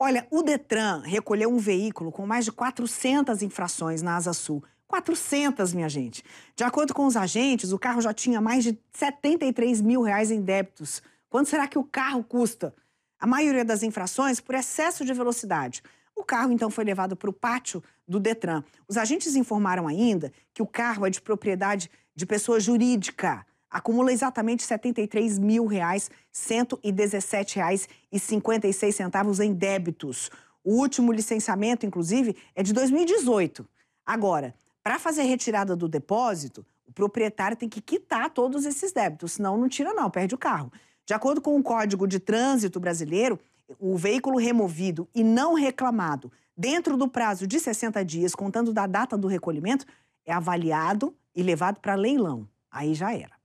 Olha, o Detran recolheu um veículo com mais de 400 infrações na Asa Sul. 400, minha gente. De acordo com os agentes, o carro já tinha mais de 73 mil reais em débitos. Quanto será que o carro custa? A maioria das infrações por excesso de velocidade. O carro então foi levado para o pátio do Detran. Os agentes informaram ainda que o carro é de propriedade de pessoa jurídica acumula exatamente R$ 73 mil, reais, R$ 117,56 em débitos. O último licenciamento, inclusive, é de 2018. Agora, para fazer a retirada do depósito, o proprietário tem que quitar todos esses débitos, senão não tira não, perde o carro. De acordo com o Código de Trânsito Brasileiro, o veículo removido e não reclamado dentro do prazo de 60 dias, contando da data do recolhimento, é avaliado e levado para leilão. Aí já era.